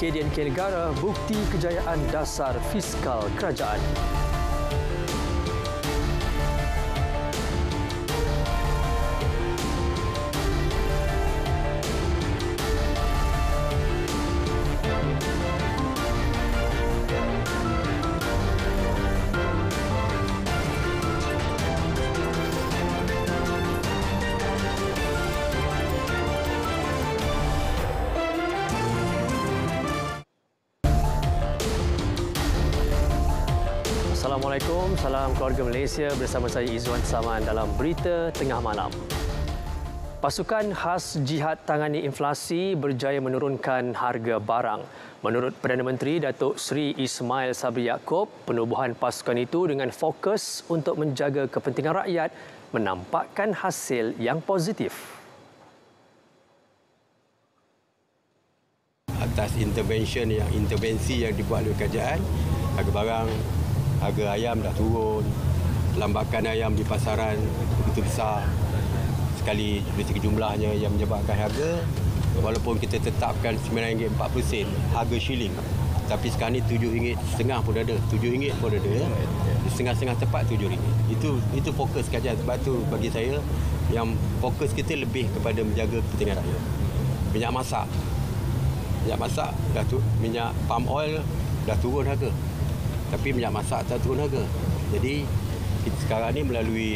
KDNK Negara bukti kejayaan dasar fiskal kerajaan. keluarga Malaysia bersama saya Izwan Saman dalam berita tengah malam. Pasukan khas jihad tangani inflasi berjaya menurunkan harga barang. Menurut Perdana Menteri Datuk Seri Ismail Sabri Yaakob, penubuhan pasukan itu dengan fokus untuk menjaga kepentingan rakyat menampakkan hasil yang positif. Atas intervention yang intervensi yang dibuat oleh kerajaan, harga barang harga ayam dah turun. Lambakan ayam di pasaran begitu besar. Sekali dari segi jumlahnya yang menyebabkan harga walaupun kita tetapkan RM9.40 harga shilling tapi sekarang ni RM7.50 setengah pun ada RM7 pun ada ya. setengah-setengah tepat RM7 itu itu fokus kajian sebab tu bagi saya yang fokus kita lebih kepada menjaga kepentingan rakyat minyak masak minyak masak dah tu minyak palm oil dah turun harga tapi minyak masak tak harga, Jadi kita sekarang ni melalui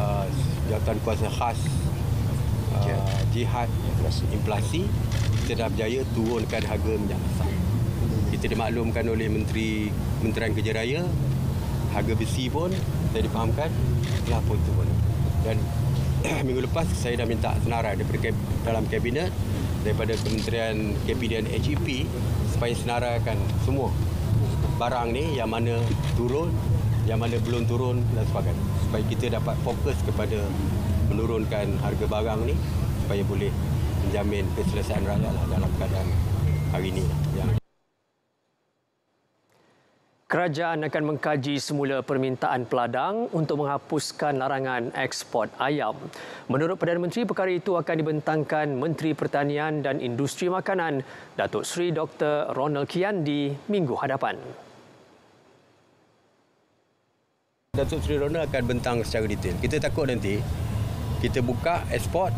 uh, jawatan kuasa khas uh, jihad inflasi kita dah berjaya turunkan harga minyak masak. Kita dimaklumkan oleh Menteri Menterian Kerja Raya harga besi pun saya difahamkan telah pun turun. Dan minggu lepas saya dah minta senarai daripada dalam kabinet daripada Kementerian KPDN HEP supaya senaraikan semua barang ni yang mana turun, yang mana belum turun dan sebagainya. Supaya kita dapat fokus kepada menurunkan harga barang ni supaya boleh menjamin keselesaan rakyat lah dalam keadaan hari ini. Lah. Ya. Kerajaan akan mengkaji semula permintaan peladang untuk menghapuskan larangan ekspor ayam. Menurut Perdana Menteri, perkara itu akan dibentangkan Menteri Pertanian dan Industri Makanan, Datuk Seri Dr. Ronald Kiandi, minggu hadapan. Datuk Seri Rona akan bentang secara detail. Kita takut nanti kita buka ekspor,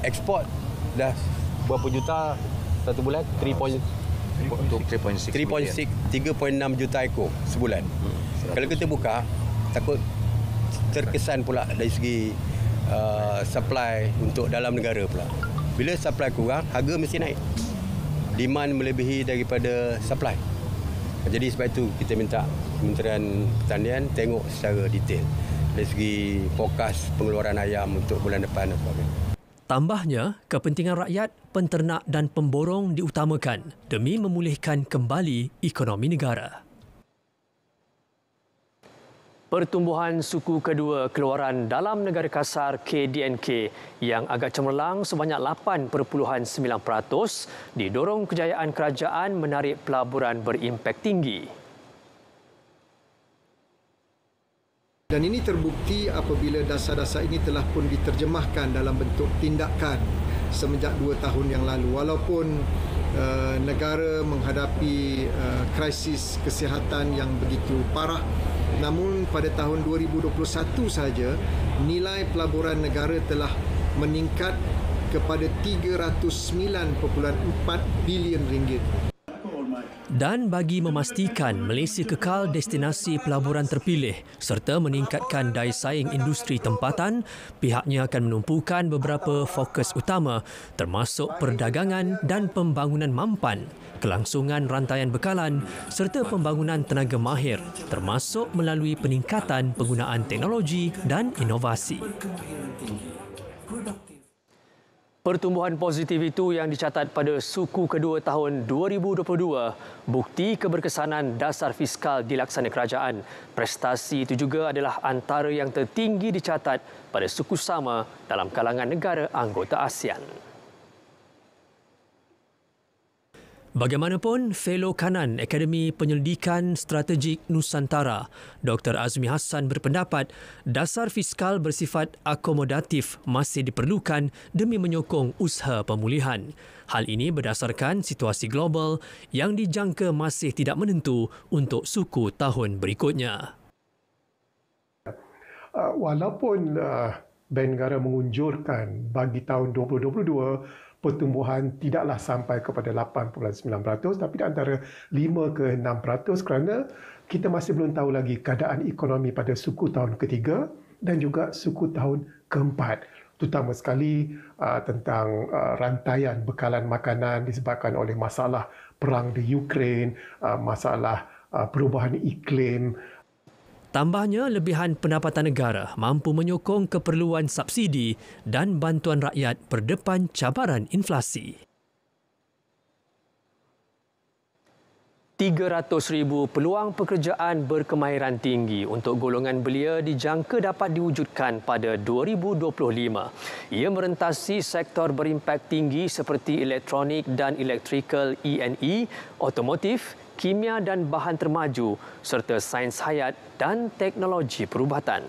ekspor dah berapa juta satu bulan? 3.6 juta ekor sebulan. Hmm, Kalau kita buka, takut terkesan pula dari segi uh, supply untuk dalam negara pula. Bila supply kurang, harga mesti naik. Demand melebihi daripada supply. Jadi sebab itu kita minta Kementerian Pertanian tengok secara detail dari segi fokus pengeluaran ayam untuk bulan depan Tambahnya, kepentingan rakyat, penternak dan pemborong diutamakan demi memulihkan kembali ekonomi negara. Pertumbuhan suku kedua keluaran dalam negara kasar KDNK yang agak cemerlang sebanyak 8.9% didorong kejayaan kerajaan menarik pelaburan berimpak tinggi. Dan ini terbukti apabila dasar-dasar ini telah pun diterjemahkan dalam bentuk tindakan semenjak dua tahun yang lalu. Walaupun uh, negara menghadapi uh, krisis kesihatan yang begitu parah, namun pada tahun 2021 saja nilai pelaburan negara telah meningkat kepada 309.4 bilion ringgit dan bagi memastikan Malaysia kekal destinasi pelaburan terpilih serta meningkatkan daya saing industri tempatan, pihaknya akan menumpukan beberapa fokus utama termasuk perdagangan dan pembangunan mampan, kelangsungan rantaian bekalan serta pembangunan tenaga mahir termasuk melalui peningkatan penggunaan teknologi dan inovasi. Pertumbuhan positif itu yang dicatat pada suku kedua tahun 2022 bukti keberkesanan dasar fiskal dilaksana kerajaan. Prestasi itu juga adalah antara yang tertinggi dicatat pada suku sama dalam kalangan negara anggota ASEAN. Bagaimanapun, fellow kanan Akademi Penyelidikan Strategik Nusantara, Dr. Azmi Hassan berpendapat dasar fiskal bersifat akomodatif masih diperlukan demi menyokong usaha pemulihan. Hal ini berdasarkan situasi global yang dijangka masih tidak menentu untuk suku tahun berikutnya. Uh, walaupun uh, Bank Negara mengunjurkan bagi tahun 2022 pertumbuhan tidaklah sampai kepada 8.9% tapi antara 5 ke 6% kerana kita masih belum tahu lagi keadaan ekonomi pada suku tahun ketiga dan juga suku tahun keempat terutama sekali uh, tentang uh, rantaian bekalan makanan disebabkan oleh masalah perang di Ukraine, uh, masalah uh, perubahan iklim Tambahnya, lebihan pendapatan negara mampu menyokong keperluan subsidi dan bantuan rakyat berdepan cabaran inflasi. 300,000 peluang pekerjaan berkemahiran tinggi untuk golongan belia dijangka dapat diwujudkan pada 2025. Ia merentasi sektor berimpak tinggi seperti elektronik dan elektrikal (E&E), e, otomotif, kimia dan bahan termaju serta sains hayat dan teknologi perubatan.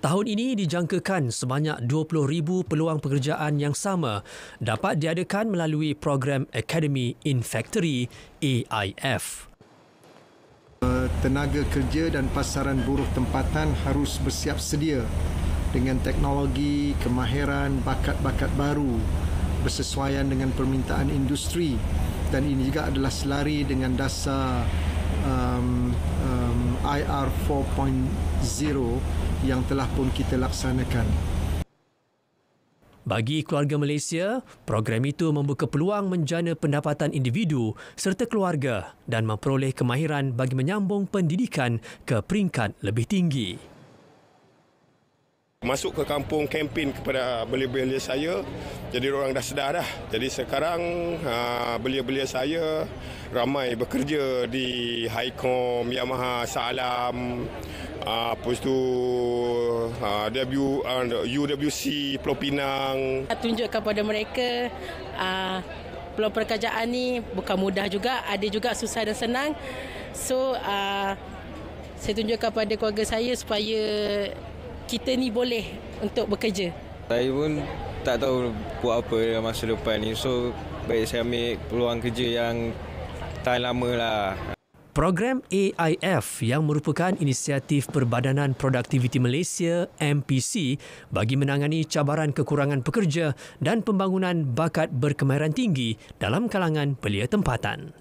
Tahun ini dijangkakan sebanyak 20,000 peluang pekerjaan yang sama dapat diadakan melalui program Academy in Factory AIF. Tenaga kerja dan pasaran buruh tempatan harus bersiap sedia dengan teknologi, kemahiran, bakat-bakat baru bersesuaian dengan permintaan industri dan ini juga adalah selari dengan dasar um, um, IR 4.0 yang telah pun kita laksanakan. Bagi keluarga Malaysia, program itu membuka peluang menjana pendapatan individu serta keluarga dan memperoleh kemahiran bagi menyambung pendidikan ke peringkat lebih tinggi masuk ke kampung kempen kepada ah, belia-belia saya. Jadi orang dah sedar dah. Jadi sekarang ah, belia-belia saya ramai bekerja di Highcom, Yamaha, Salam, ha, ah, lepas w, uh, UWC, Pulau Pinang. Tunjukkan kepada mereka uh, peluang pekerjaan ni bukan mudah juga. Ada juga susah dan senang. So, saya tunjukkan kepada keluarga saya supaya kita ni boleh untuk bekerja. Saya pun tak tahu buat apa dalam masa depan ni. So, baik saya ambil peluang kerja yang tak lama lah. Program AIF yang merupakan inisiatif Perbadanan Produktiviti Malaysia MPC bagi menangani cabaran kekurangan pekerja dan pembangunan bakat berkemahiran tinggi dalam kalangan belia tempatan.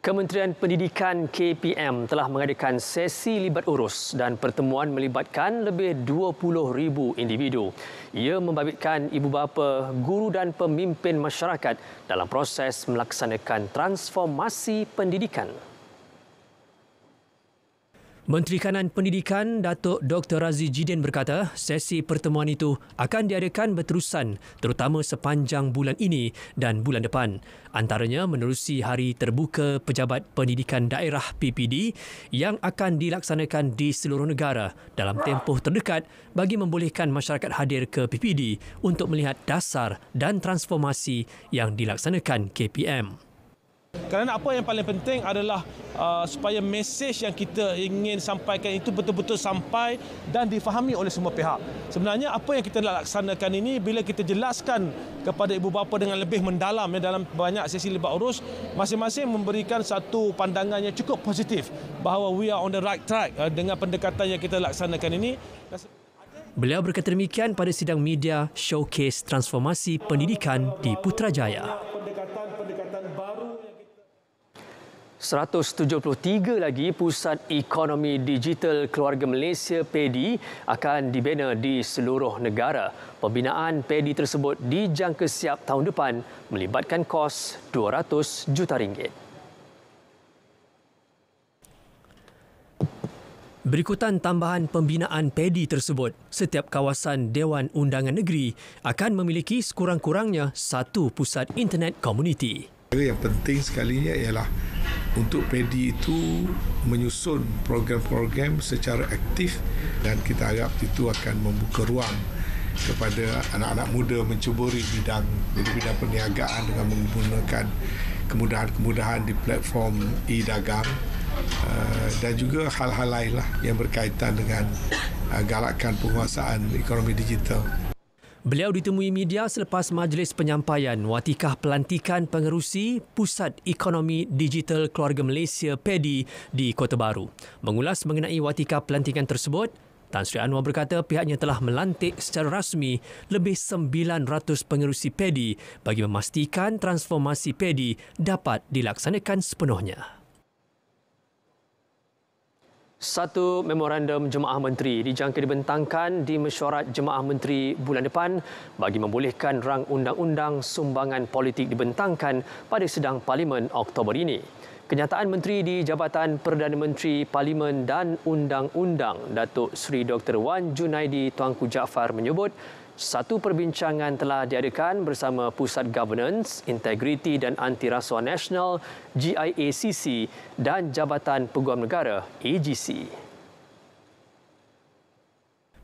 Kementerian Pendidikan KPM telah mengadakan sesi libat urus dan pertemuan melibatkan lebih 20,000 individu. Ia membabitkan ibu bapa, guru dan pemimpin masyarakat dalam proses melaksanakan transformasi pendidikan. Menteri Kanan Pendidikan Datuk Dr. Razi Jidin berkata sesi pertemuan itu akan diadakan berterusan terutama sepanjang bulan ini dan bulan depan. Antaranya menerusi Hari Terbuka Pejabat Pendidikan Daerah PPD yang akan dilaksanakan di seluruh negara dalam tempoh terdekat bagi membolehkan masyarakat hadir ke PPD untuk melihat dasar dan transformasi yang dilaksanakan KPM. Kerana apa yang paling penting adalah uh, supaya mesej yang kita ingin sampaikan itu betul-betul sampai dan difahami oleh semua pihak. Sebenarnya apa yang kita nak laksanakan ini bila kita jelaskan kepada ibu bapa dengan lebih mendalam ya, dalam banyak sesi lebat urus, masing-masing memberikan satu pandangan yang cukup positif bahawa we are on the right track uh, dengan pendekatan yang kita laksanakan ini. Beliau berkata demikian pada sidang media Showcase Transformasi Pendidikan di Putrajaya. 173 lagi pusat ekonomi digital keluarga Malaysia PEDI akan dibina di seluruh negara. Pembinaan PEDI tersebut dijangka siap tahun depan melibatkan kos 200 juta ringgit. Berikutan tambahan pembinaan PEDI tersebut, setiap kawasan Dewan Undangan Negeri akan memiliki sekurang-kurangnya satu pusat internet komuniti. Yang penting sekalinya ialah untuk pedi itu menyusun program-program secara aktif dan kita harap itu akan membuka ruang kepada anak-anak muda mencuburi bidang jadi bidang perniagaan dengan menggunakan kemudahan-kemudahan di platform e-dagang eh, dan juga hal-hal lainlah yang berkaitan dengan uh, galakkan penguasaan ekonomi digital. Beliau ditemui media selepas majlis penyampaian watikah pelantikan pengerusi Pusat Ekonomi Digital Keluarga Malaysia PEDI di Kota Baru. Mengulas mengenai watikah pelantikan tersebut, Tan Sri Anwar berkata pihaknya telah melantik secara rasmi lebih 900 pengerusi PEDI bagi memastikan transformasi PEDI dapat dilaksanakan sepenuhnya. Satu memorandum jemaah menteri dijangka dibentangkan di mesyuarat jemaah menteri bulan depan bagi membolehkan rang undang-undang sumbangan politik dibentangkan pada sedang parlimen Oktober ini. Kenyataan menteri di Jabatan Perdana Menteri Parlimen dan Undang-Undang Datuk Seri Dr Wan Junaidi Tuanku Jaafar menyebut satu perbincangan telah diadakan bersama Pusat Governance, Integriti dan Anti Rasuah Nasional, GIACC dan Jabatan Peguam Negara, AGC.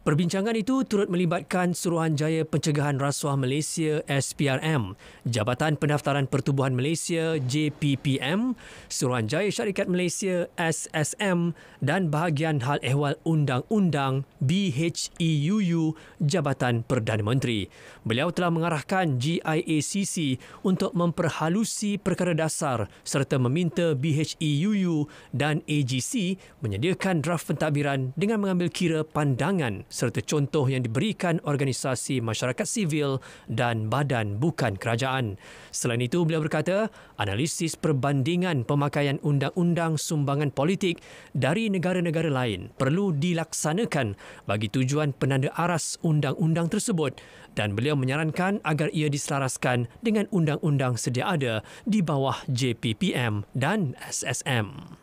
Perbincangan itu turut melibatkan Suruhanjaya Pencegahan Rasuah Malaysia SPRM, Jabatan Pendaftaran Pertubuhan Malaysia JPPM, Suruhanjaya Syarikat Malaysia SSM dan bahagian hal ehwal undang-undang BHEUU Jabatan Perdana Menteri. Beliau telah mengarahkan GIACC untuk memperhalusi perkara dasar serta meminta BHEUU dan AGC menyediakan draft pentadbiran dengan mengambil kira pandangan serta contoh yang diberikan organisasi masyarakat sivil dan badan bukan kerajaan. Selain itu, beliau berkata, analisis perbandingan pemakaian undang-undang sumbangan politik dari negara-negara lain perlu dilaksanakan bagi tujuan penanda aras undang-undang tersebut dan beliau menyarankan agar ia diselaraskan dengan undang-undang sedia ada di bawah JPPM dan SSM.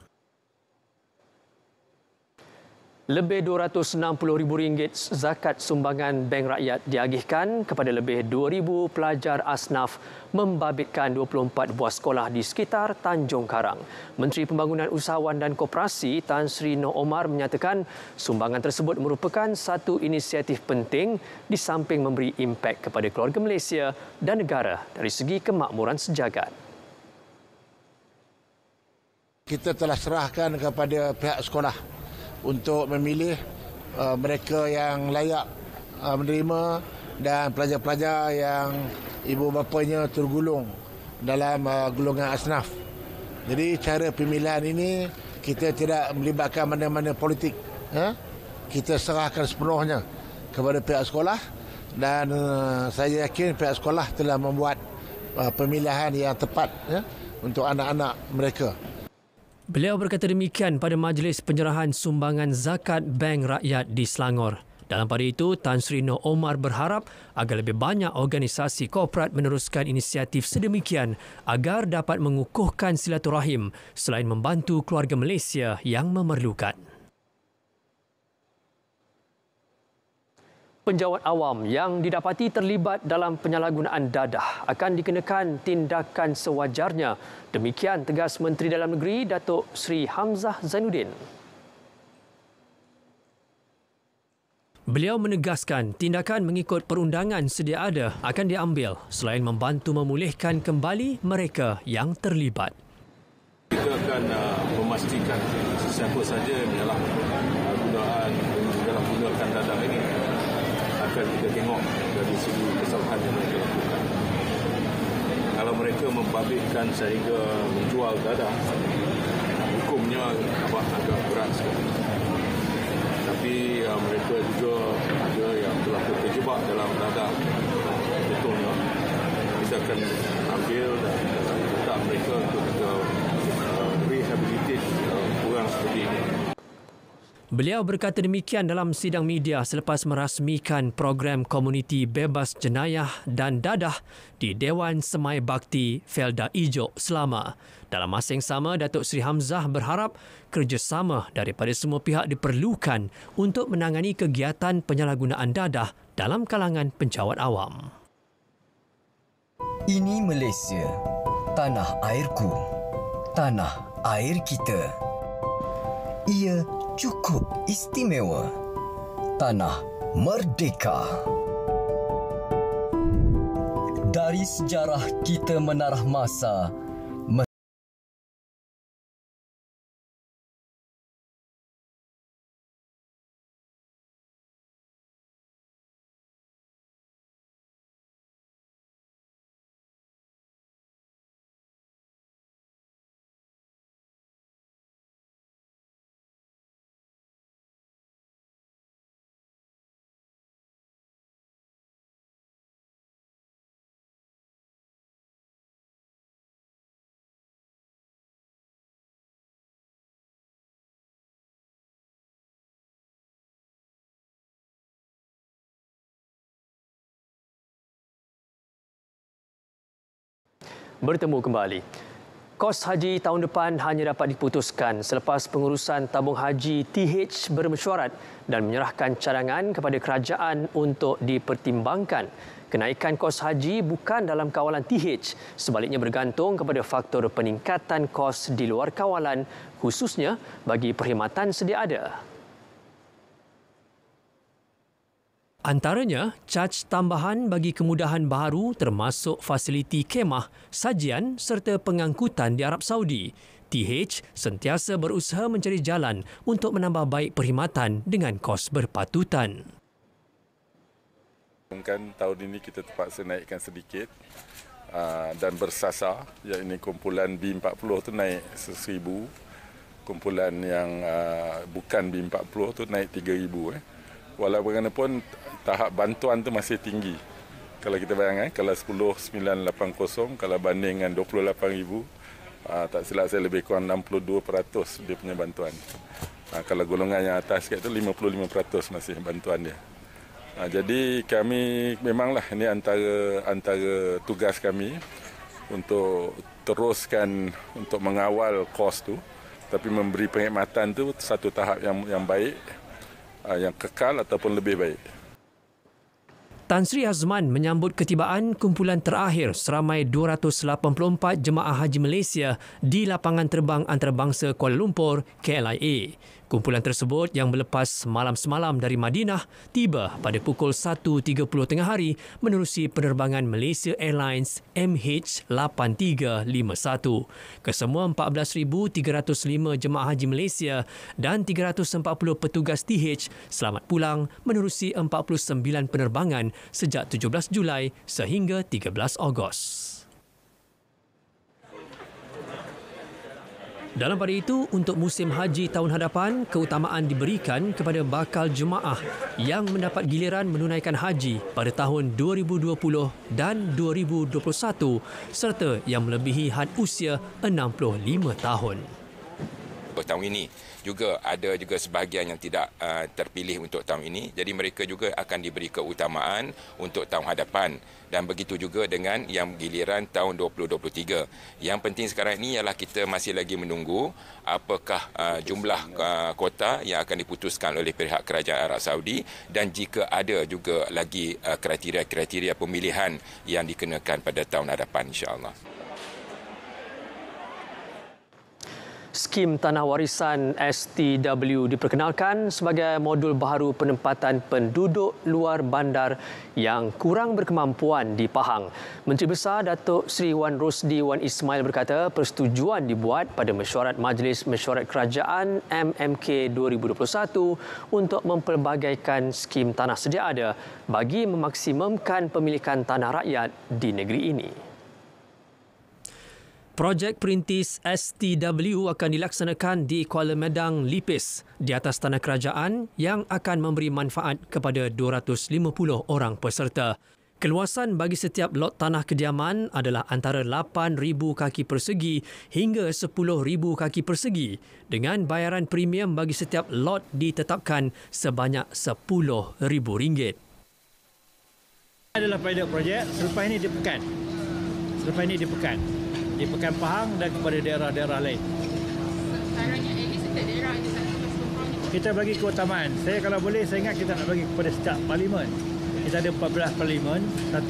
Lebih RM260,000 zakat sumbangan Bank Rakyat diagihkan kepada lebih 2,000 pelajar asnaf membabitkan 24 buah sekolah di sekitar Tanjung Karang. Menteri Pembangunan Usahawan dan Koperasi Tan Sri Noh Omar menyatakan sumbangan tersebut merupakan satu inisiatif penting di samping memberi impak kepada keluarga Malaysia dan negara dari segi kemakmuran sejagat. Kita telah serahkan kepada pihak sekolah untuk memilih uh, mereka yang layak uh, menerima dan pelajar-pelajar yang ibu bapanya tergulung dalam uh, golongan asnaf. Jadi cara pemilihan ini kita tidak melibatkan mana-mana politik. Eh? Kita serahkan sepenuhnya kepada pihak sekolah dan uh, saya yakin pihak sekolah telah membuat uh, pemilihan yang tepat eh, untuk anak-anak mereka. Beliau berkata demikian pada majlis penyerahan sumbangan zakat Bank Rakyat di Selangor. Dalam pada itu, Tan Sri Noh Omar berharap agar lebih banyak organisasi korporat meneruskan inisiatif sedemikian agar dapat mengukuhkan silaturahim selain membantu keluarga Malaysia yang memerlukan. penjawat awam yang didapati terlibat dalam penyalahgunaan dadah akan dikenakan tindakan sewajarnya. Demikian tegas Menteri Dalam Negeri Datuk Sri Hamzah Zainuddin. Beliau menegaskan tindakan mengikut perundangan sedia ada akan diambil selain membantu memulihkan kembali mereka yang terlibat. Kita akan uh, memastikan sesiapa saja yang dalam kita tengok dari segi kesalahan yang mereka lakukan. Kalau mereka membabitkan sehingga menjual dadah, hukumnya abah agak berat sekali. Tapi uh, mereka juga ada yang telah terjebak dalam dadah betulnya. Kita akan ambil dan Beliau berkata demikian dalam sidang media selepas merasmikan program komuniti bebas jenayah dan dadah di Dewan Semai Bakti Felda Ijo Selama. Dalam masa yang sama, Datuk Seri Hamzah berharap kerjasama daripada semua pihak diperlukan untuk menangani kegiatan penyalahgunaan dadah dalam kalangan pencawat awam. Ini Malaysia, tanah airku, tanah air kita. Ia cukup istimewa. Tanah Merdeka. Dari sejarah kita menarah masa, bertemu kembali. Kos haji tahun depan hanya dapat diputuskan selepas pengurusan tabung haji TH bermesyuarat dan menyerahkan cadangan kepada kerajaan untuk dipertimbangkan. Kenaikan kos haji bukan dalam kawalan TH, sebaliknya bergantung kepada faktor peningkatan kos di luar kawalan khususnya bagi perkhidmatan sedia ada. Antaranya, caj tambahan bagi kemudahan baru termasuk fasiliti kemah, sajian serta pengangkutan di Arab Saudi. TH sentiasa berusaha mencari jalan untuk menambah baik perkhidmatan dengan kos berpatutan. Mungkin tahun ini kita terpaksa naikkan sedikit ah, dan bersasar, iaitu kumpulan B40 itu naik seribu, kumpulan yang ah, bukan B40 itu naik tiga ribu. Eh. Walau walaupun tahap bantuan tu masih tinggi. Kalau kita bayangkan, eh, kalau 10,980, kalau banding dengan 28,000, ah, tak silap saya lebih kurang 62% dia punya bantuan. Ah, kalau golongan yang atas sikit tu 55% masih bantuan dia. Ah, jadi kami memanglah ini antara antara tugas kami untuk teruskan untuk mengawal kos tu tapi memberi pengkhidmatan tu satu tahap yang yang baik Ah, yang kekal ataupun lebih baik. Tan Sri Azman menyambut ketibaan kumpulan terakhir seramai 284 jemaah haji Malaysia di lapangan terbang antarabangsa Kuala Lumpur, KLIA. Kumpulan tersebut yang melepas malam semalam dari Madinah tiba pada pukul 1.30 tengah hari menerusi penerbangan Malaysia Airlines MH8351. Kesemua 14,305 jemaah haji Malaysia dan 340 petugas TH selamat pulang menerusi 49 penerbangan sejak 17 Julai sehingga 13 Ogos. Dalam pada itu, untuk musim haji tahun hadapan, keutamaan diberikan kepada bakal jemaah yang mendapat giliran menunaikan haji pada tahun 2020 dan 2021 serta yang melebihi had usia 65 tahun. Tahun ini, juga ada juga sebahagian yang tidak uh, terpilih untuk tahun ini. Jadi mereka juga akan diberi keutamaan untuk tahun hadapan dan begitu juga dengan yang giliran tahun 2023. Yang penting sekarang ini ialah kita masih lagi menunggu apakah uh, jumlah uh, kota yang akan diputuskan oleh pihak kerajaan Arab Saudi dan jika ada juga lagi uh, kriteria-kriteria pemilihan yang dikenakan pada tahun hadapan Insyaallah. skim tanah warisan STW diperkenalkan sebagai modul baru penempatan penduduk luar bandar yang kurang berkemampuan di Pahang. Menteri Besar Datuk Seri Wan Rosdi Wan Ismail berkata persetujuan dibuat pada mesyuarat Majlis Mesyuarat Kerajaan MMK 2021 untuk memperbagaikan skim tanah sedia ada bagi memaksimumkan pemilikan tanah rakyat di negeri ini. Projek perintis STW akan dilaksanakan di Kuala Medang Lipis di atas tanah kerajaan yang akan memberi manfaat kepada 250 orang peserta. Keluasan bagi setiap lot tanah kediaman adalah antara 8,000 kaki persegi hingga 10,000 kaki persegi dengan bayaran premium bagi setiap lot ditetapkan sebanyak RM10,000. Ini adalah pilot projek. Selepas ini dia pekan. Selepas ini dia pekan di Pekan Pahang dan kepada daerah-daerah lain. Sekarangnya at setiap daerah ada satu Kita bagi keutamaan. Saya kalau boleh saya ingat kita nak bagi kepada setiap parlimen. Kita ada 14 parlimen. Satu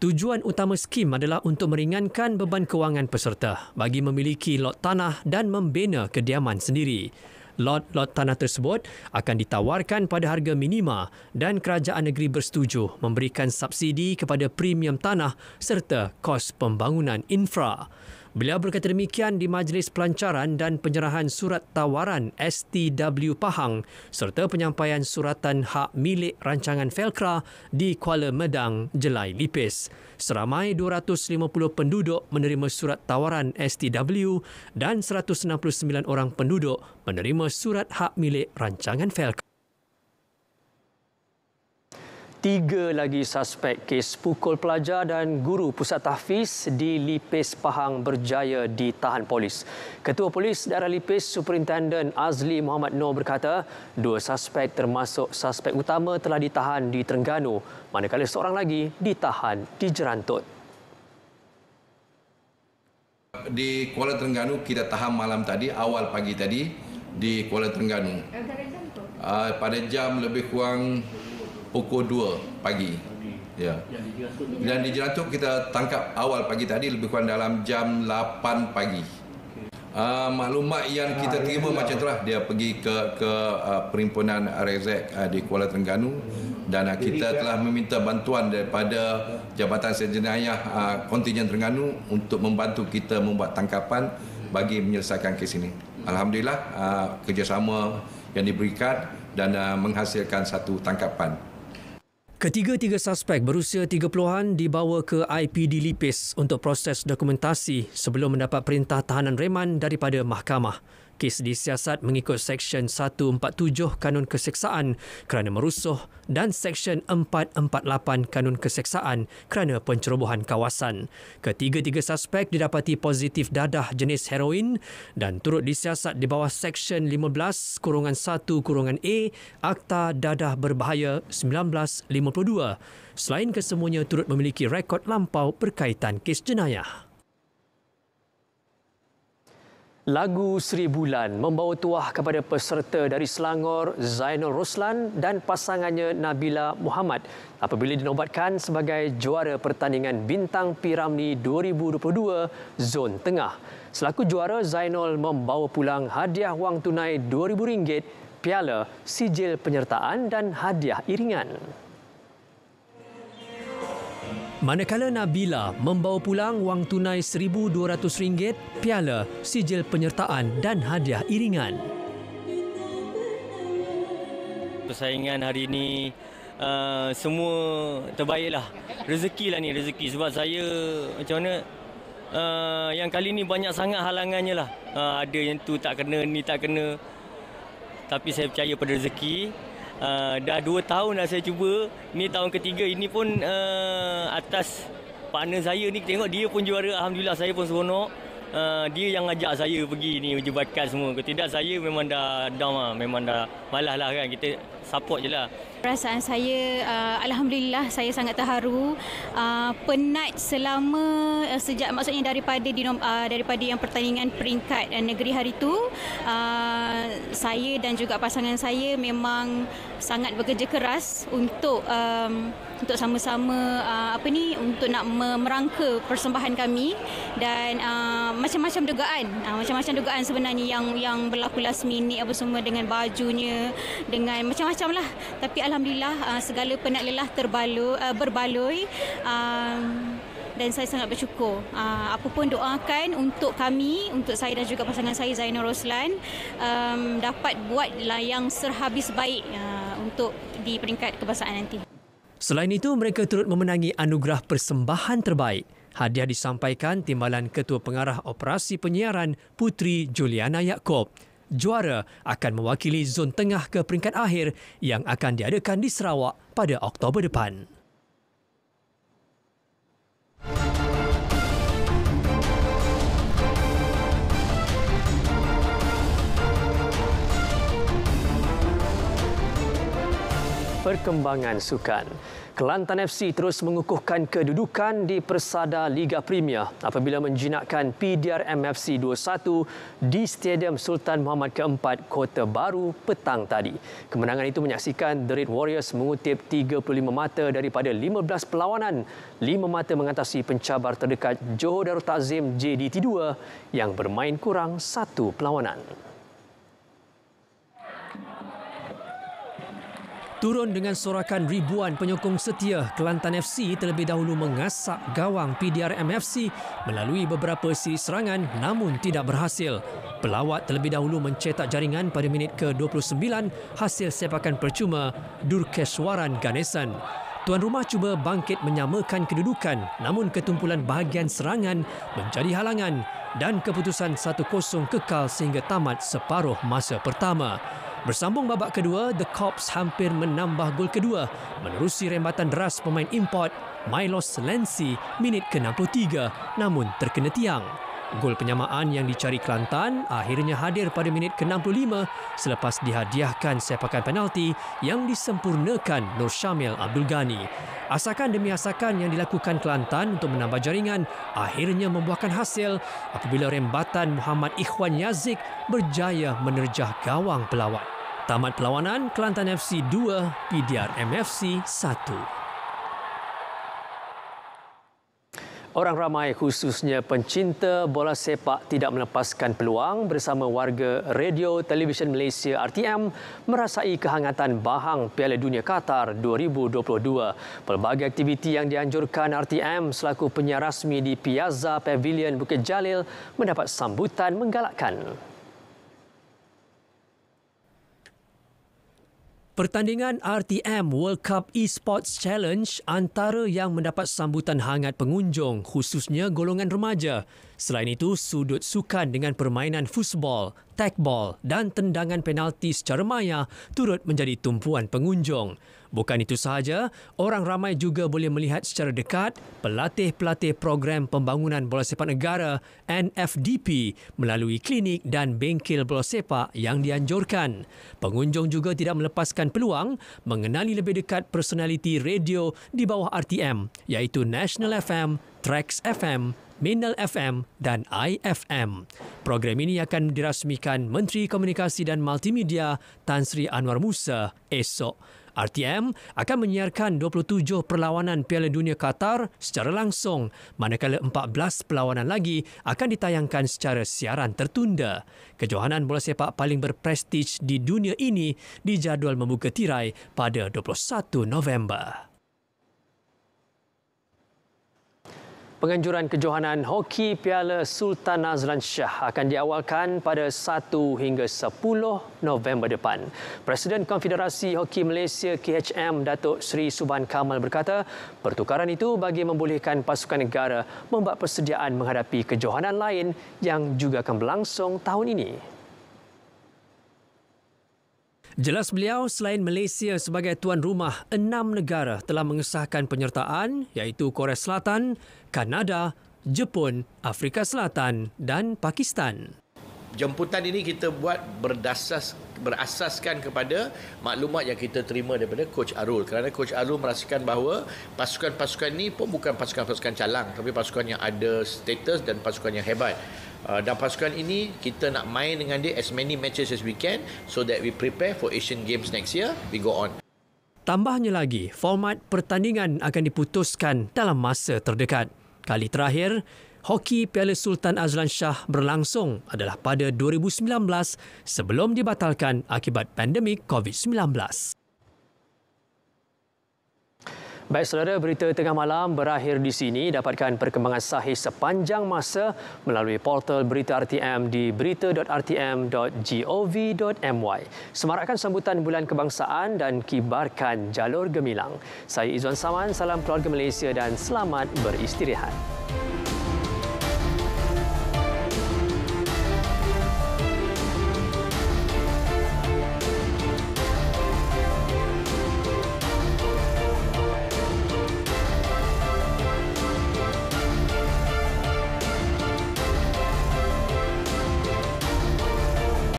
Tujuan utama skim adalah untuk meringankan beban kewangan peserta bagi memiliki lot tanah dan membina kediaman sendiri lot-lot tanah tersebut akan ditawarkan pada harga minima dan kerajaan negeri bersetuju memberikan subsidi kepada premium tanah serta kos pembangunan infra. Beliau berkata demikian di majlis pelancaran dan penyerahan surat tawaran STW Pahang serta penyampaian suratan hak milik rancangan Felkra di Kuala Medang, Jelai Lipis seramai 250 penduduk menerima surat tawaran STW dan 169 orang penduduk menerima surat hak milik rancangan Falcon. Tiga lagi suspek kes pukul pelajar dan guru pusat tahfiz di Lipis Pahang berjaya ditahan polis. Ketua Polis Daerah Lipis Superintenden Azli Muhammad Noor berkata, dua suspek termasuk suspek utama telah ditahan di Terengganu, manakala seorang lagi ditahan di Jerantut. Di Kuala Terengganu kita tahan malam tadi, awal pagi tadi di Kuala Terengganu. Ah, pada jam lebih kurang pukul 2 pagi. Ya. Yang di Jeratuk kita tangkap awal pagi tadi lebih kurang dalam jam 8 pagi. Uh, maklumat yang kita ha, terima ya, macam itulah dia pergi ke ke uh, perhimpunan Rezek uh, di Kuala Terengganu dan uh, kita Jadi, telah meminta bantuan daripada Jabatan Sejenayah uh, Kontinjen Terengganu untuk membantu kita membuat tangkapan bagi menyelesaikan kes ini. Alhamdulillah uh, kerjasama yang diberikan dan uh, menghasilkan satu tangkapan. Ketiga-tiga suspek berusia 30-an dibawa ke IPD Lipis untuk proses dokumentasi sebelum mendapat perintah tahanan reman daripada mahkamah kes disiasat mengikut Seksyen 147 Kanun Keseksaan kerana merusuh dan Seksyen 448 Kanun Keseksaan kerana pencerobohan kawasan. Ketiga-tiga suspek didapati positif dadah jenis heroin dan turut disiasat di bawah Seksyen 15 kurungan 1 kurungan A Akta Dadah Berbahaya 1952 selain kesemuanya turut memiliki rekod lampau berkaitan kes jenayah. Lagu Seri Bulan membawa tuah kepada peserta dari Selangor Zainul Ruslan dan pasangannya Nabila Muhammad apabila dinobatkan sebagai juara pertandingan Bintang Piramni 2022 Zon Tengah. Selaku juara Zainul membawa pulang hadiah wang tunai RM2000, piala, sijil penyertaan dan hadiah iringan. Manakala Nabila membawa pulang wang tunai RM1,200, piala, sijil penyertaan dan hadiah iringan. Persaingan hari ini uh, semua terbaiklah. Rezeki lah ni rezeki sebab saya macam mana uh, yang kali ini banyak sangat halangannya lah. Uh, ada yang tu tak kena, ni tak kena. Tapi saya percaya pada rezeki. Ah, dah 2 tahun dah saya cuba ni tahun ketiga ini pun uh, atas partner saya ni tengok dia pun juara alhamdulillah saya pun seronok uh, dia yang ajak saya pergi ni uji bakat semua. Kalau tidak saya memang dah down lah. Memang dah malah lah kan. Kita support je lah. Perasaan saya, uh, Alhamdulillah saya sangat terharu. Uh, penat selama uh, sejak maksudnya daripada di, uh, daripada yang pertandingan peringkat uh, negeri hari itu. Uh, saya dan juga pasangan saya memang sangat bekerja keras untuk... Um, untuk sama-sama uh, apa ni untuk nak merangka persembahan kami dan uh, macam-macam dugaan uh, macam-macam dugaan sebenarnya yang yang berlaku last minute apa semua dengan bajunya dengan macam-macam lah tapi alhamdulillah uh, segala penat lelah terbaloi uh, berbaloi uh, dan saya sangat bersyukur. Uh, apa pun doakan untuk kami, untuk saya dan juga pasangan saya Zainal Roslan um, dapat buat layang serhabis baik uh, untuk di peringkat kebangsaan nanti. Selain itu, mereka turut memenangi anugerah persembahan terbaik. Hadiah disampaikan Timbalan Ketua Pengarah Operasi Penyiaran Putri Juliana Yaakob. Juara akan mewakili zon tengah ke peringkat akhir yang akan diadakan di Sarawak pada Oktober depan. perkembangan sukan. Kelantan FC terus mengukuhkan kedudukan di Persada Liga Premier apabila menjinakkan PDRM FC 2-1 di Stadium Sultan Muhammad IV Kota Baru petang tadi. Kemenangan itu menyaksikan The Red Warriors mengutip 35 mata daripada 15 perlawanan, 5 mata mengatasi pencabar terdekat Johor Darul Takzim JDT2 yang bermain kurang satu perlawanan. Turun dengan sorakan ribuan penyokong setia, Kelantan FC terlebih dahulu mengasap gawang PDRM FC melalui beberapa siri serangan namun tidak berhasil. Pelawat terlebih dahulu mencetak jaringan pada minit ke-29 hasil sepakan percuma Durkeswaran Ganesan. Tuan rumah cuba bangkit menyamakan kedudukan namun ketumpulan bahagian serangan menjadi halangan dan keputusan 1-0 kekal sehingga tamat separuh masa pertama. Bersambung babak kedua, The Cops hampir menambah gol kedua menerusi rembatan deras pemain import Milos Lensi minit ke-63 namun terkena tiang. Gol penyamaan yang dicari Kelantan akhirnya hadir pada minit ke-65 selepas dihadiahkan sepakan penalti yang disempurnakan Nur Syamil Abdul Ghani. Asakan demi asakan yang dilakukan Kelantan untuk menambah jaringan akhirnya membuahkan hasil apabila rembatan Muhammad Ikhwan Yazik berjaya menerjah gawang pelawat. Tamat perlawanan Kelantan FC 2, PDR MFC 1. Orang ramai khususnya pencinta bola sepak tidak melepaskan peluang bersama warga Radio Television Malaysia RTM merasai kehangatan bahang Piala Dunia Qatar 2022. Pelbagai aktiviti yang dianjurkan RTM selaku penyiar rasmi di Piazza Pavilion Bukit Jalil mendapat sambutan menggalakkan. Pertandingan RTM World Cup Esports Challenge antara yang mendapat sambutan hangat pengunjung khususnya golongan remaja. Selain itu, sudut sukan dengan permainan futsal, tagball dan tendangan penalti secara maya turut menjadi tumpuan pengunjung. Bukan itu sahaja, orang ramai juga boleh melihat secara dekat pelatih-pelatih program pembangunan bola sepak negara NFDP melalui klinik dan bengkel bola sepak yang dianjurkan. Pengunjung juga tidak melepaskan peluang mengenali lebih dekat personaliti radio di bawah RTM iaitu National FM, Trax FM Minel FM dan IFM. Program ini akan dirasmikan Menteri Komunikasi dan Multimedia Tan Sri Anwar Musa esok. RTM akan menyiarkan 27 perlawanan Piala Dunia Qatar secara langsung, manakala 14 perlawanan lagi akan ditayangkan secara siaran tertunda. Kejohanan bola sepak paling berprestij di dunia ini dijadual membuka tirai pada 21 November. Penganjuran kejohanan hoki Piala Sultan Azlan Shah akan diawalkan pada 1 hingga 10 November depan. Presiden Konfederasi Hoki Malaysia KHM Datuk Seri Subhan Kamal berkata, pertukaran itu bagi membolehkan pasukan negara membuat persediaan menghadapi kejohanan lain yang juga akan berlangsung tahun ini. Jelas beliau, selain Malaysia sebagai tuan rumah, enam negara telah mengesahkan penyertaan iaitu Korea Selatan, Kanada, Jepun, Afrika Selatan dan Pakistan. Jemputan ini kita buat berdasas berasaskan kepada maklumat yang kita terima daripada coach Arul kerana coach Arul merasakan bahawa pasukan-pasukan ini pun bukan pasukan-pasukan calang tapi pasukan yang ada status dan pasukan yang hebat. Uh, dan pasukan ini kita nak main dengan dia as many matches as we can so that we prepare for Asian Games next year we go on Tambahnya lagi format pertandingan akan diputuskan dalam masa terdekat kali terakhir hoki Piala Sultan Azlan Shah berlangsung adalah pada 2019 sebelum dibatalkan akibat pandemik COVID-19 Baik saudara, berita tengah malam berakhir di sini. Dapatkan perkembangan sahih sepanjang masa melalui portal berita RTM di berita.rtm.gov.my. Semarakkan sambutan bulan kebangsaan dan kibarkan jalur gemilang. Saya Izwan Saman, salam keluarga Malaysia dan selamat beristirahat.